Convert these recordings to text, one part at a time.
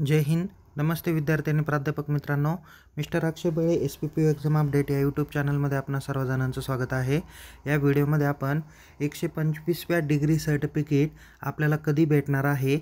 जय हिंद नमस्ते विद्यार्थी आणि प्राध्यापक मित्रांनो mister Akshay Bale S P P exam update या यूट्यूब चॅनलमध्ये आपणा सर्वजणांचं स्वागत आहे या व्हिडिओमध्ये आपण एकशे पंचवीसव्या डिग्री सर्टिफिकेट आपल्याला कधी भेटणार आहे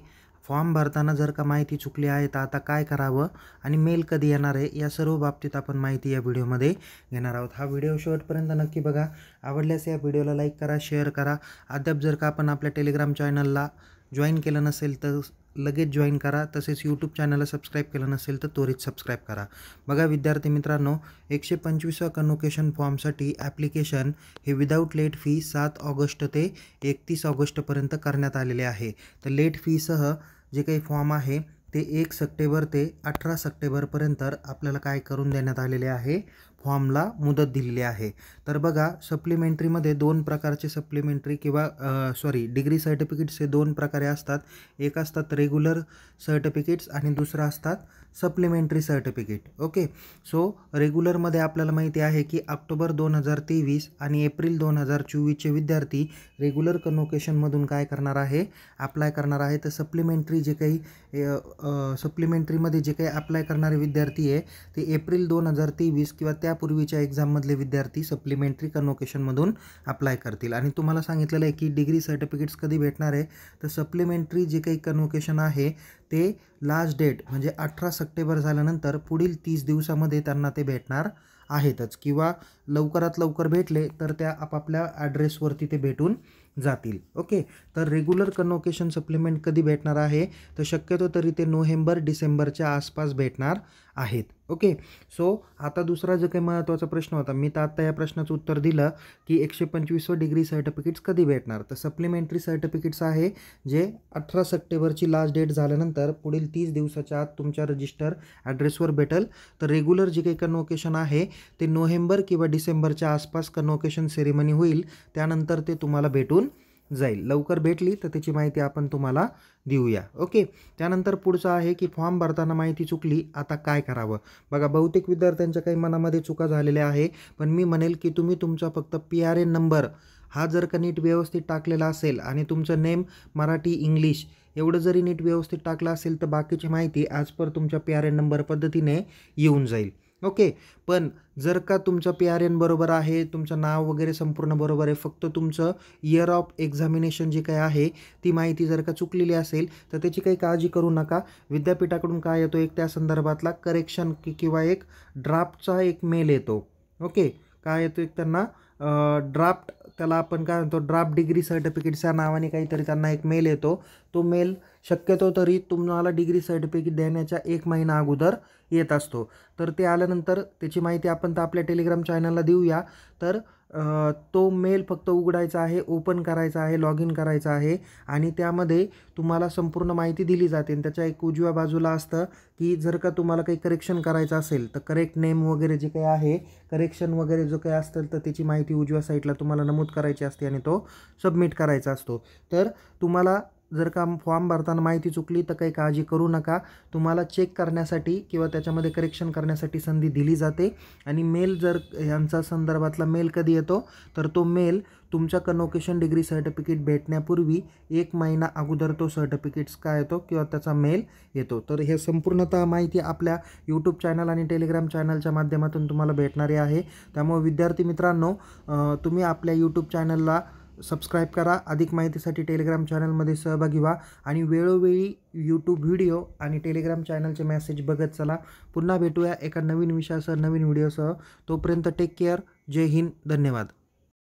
फॉर्म भरताना जर का माहिती चुकली आहे तर आता काय करावं आणि मेल कधी येणार आहे या सर्व बाबतीत आपण माहिती या व्हिडिओमध्ये घेणार आहोत हा व्हिडिओ शेवटपर्यंत नक्की बघा आवडल्यास या व्हिडिओला लाईक करा शेअर करा अद्याप जर का आपण आपल्या टेलिग्राम चॅनलला जॉईन केलं नसेल तर लगेच जॉईन करा तसेच यूट्यूब चॅनलला सबस्क्राईब केलं नसेल तर त्वरित सबस्क्राईब करा बघा विद्यार्थी मित्रांनो एकशे पंचवीसवा कन्व्होकेशन फॉर्मसाठी ॲप्लिकेशन हे विदाऊट लेट फी सात ऑगस्ट ते एकतीस ऑगस्टपर्यंत करण्यात आलेले आहे तर लेट फीसह जे काही फॉर्म आहे ते एक सप्टेंबर ते अठरा सप्टेंबरपर्यंत आपल्याला काय करून देण्यात आलेले आहे फॉर्मला मुदत दिलेली आहे तर बघा सप्लिमेंटरीमध्ये दोन प्रकारचे सप्लिमेंटरी किंवा सॉरी डिग्री सर्टिफिकेट्स हे दोन प्रकारे असतात एक असतात रेग्युलर सर्टिफिकेट्स आणि दुसरा असतात सप्लिमेंटरी सर्टिफिकेट ओके सो रेग्युलरमध्ये आपल्याला माहिती आहे की ऑक्टोबर दोन हजार तेवीस आणि एप्रिल दोन हजार चोवीसचे विद्यार्थी रेग्युलर मधून काय करणार आहे अप्लाय करणार आहे तर सप्लिमेंटरी जे काही सप्लिमेंटरीमध्ये जे काही अप्लाय करणारे विद्यार्थी आहे ते एप्रिल दोन हजार तेवीस किंवा त्या त्यापूर्वीच्या एक्झाममधले विद्यार्थी सप्लिमेंटरी कन्वोकेशनमधून अप्लाय करतील आणि तुम्हाला सांगितलेलं आहे की डिग्री सर्टिफिकेट्स कधी भेटणार आहे तर सप्लिमेंटरी जे काही कन्वोकेशन आहे ते लास्ट डेट म्हणजे अठरा सप्टेंबर झाल्यानंतर पुढील तीस दिवसामध्ये त्यांना ते भेटणार आहेतच किंवा लवकरात लवकर भेटले तर त्या आपापल्या ॲड्रेसवरती ते भेटून जातील ओके तर रेग्युलर कन्वोकेशन सप्लिमेंट कधी भेटणार आहे तर शक्यतो तरी ते नोव्हेंबर डिसेंबरच्या आसपास भेटणार आहेत ओके सो आता दुसरा जो काही महत्त्वाचा प्रश्न होता मी तर आत्ता या प्रश्नाचं उत्तर दिलं की एकशे पंचवीसवं डिग्री सर्टिफिकेट्स कधी भेटणार तर सप्लिमेंटरी सर्टिफिकेट्स आहे जे अठरा सप्टेंबरची लास्ट डेट झाल्यानंतर तर पुढील तीस दिवसाच्या आत तुमच्या रजिस्टर ॲड्रेसवर भेटेल तर रेग्युलर जे काही कन्वोकेशन आहे ते नोव्हेंबर किंवा डिसेंबरच्या आसपास कन्वोकेशन सेरेमनी होईल त्यानंतर ते तुम्हाला भेटून जाईल लवकर भेटली तर त्याची माहिती आपण तुम्हाला देऊया ओके त्यानंतर पुढचं आहे की फॉर्म भरताना माहिती चुकली आता काय करावं बघा बहुतेक विद्यार्थ्यांच्या काही मनामध्ये चुका झालेल्या आहे पण मी म्हणेल की तुम्ही तुमचा फक्त पी आर एन नंबर हा जर का नीट व्यवस्थित टाकलेला असेल आणि तुमचं नेम मराठी इंग्लिश एवढं जरी नीट व्यवस्थित टाकलं असेल तर बाकीची माहिती आज पर तुमच्या पी आर एन नंबर पद्धतीने येऊन जाईल ओके पण जर का तुमचं पी आर एन बरोबर आहे तुमचं नाव वगैरे संपूर्ण बरोबर आहे फक्त तुमचं इयर ऑफ एक्झामिनेशन जी काय आहे ती माहिती जर का चुकलेली असेल तर त्याची काही काळजी करू नका विद्यापीठाकडून काय येतो एक त्या संदर्भातला करेक्शन किंवा एक ड्राफ्टचा एक मेल येतो ओके काय येतो एक त्यांना ड्राफ्ट त्याला आपण काय म्हणतो ड्राफ्ट डिग्री सर्टिफिकेटच्या नावाने काहीतरी त्यांना एक मेल येतो तो मेल शक्यतो तरी तुम्हाला डिग्री सर्टिफिकेट देण्याच्या एक महिना अगोदर येत असतो तर ते आल्यानंतर त्याची माहिती आपण तर आपल्या टेलिग्राम चॅनलला देऊया तर तो मेल फक्त उघडायचा आहे ओपन करायचा आहे लॉग इन करायचा आहे आणि त्यामध्ये तुम्हाला संपूर्ण माहिती दिली जाते आणि त्याच्या एक उजव्या बाजूला असतं की जर का तुम्हाला काही करेक्शन करायचं असेल तर करेक्ट नेम वगैरे जे काही आहे करेक्शन वगैरे जो काही असेल तर त्याची माहिती उजव्या साईडला तुम्हाला नमूद करायची असते आणि तो सबमिट करायचा असतो तर तुम्हाला जर का फॉर्म भरताना माहिती चुकली तर काही काळजी करू नका तुम्हाला चेक करण्यासाठी किंवा त्याच्यामध्ये करेक्शन करण्यासाठी संधी दिली जाते आणि मेल जर यांचा संदर्भातला मेल कधी येतो तर तो मेल तुमचा कनोकेशन डिग्री सर्टिफिकेट भेटण्यापूर्वी एक महिना अगोदर तो सर्टिफिकेट्स काय येतो किंवा त्याचा मेल येतो तर हे संपूर्णतः माहिती आपल्या यूट्यूब चॅनल आणि टेलिग्राम चॅनलच्या माध्यमातून तुम्हाला भेटणारी आहे त्यामुळे विद्यार्थी मित्रांनो तुम्ही आपल्या यूट्यूब चॅनलला सबस्क्राईब करा अधिक माहितीसाठी टेलिग्राम चॅनलमध्ये सहभागी व्हा आणि वेळोवेळी यूट्यूब व्हिडिओ आणि टेलिग्राम चॅनलचे मेसेज बघत चला पुन्हा भेटूया एका नवीन विषयासह नवीन व्हिडिओसह तोपर्यंत टेक केअर जय हिंद धन्यवाद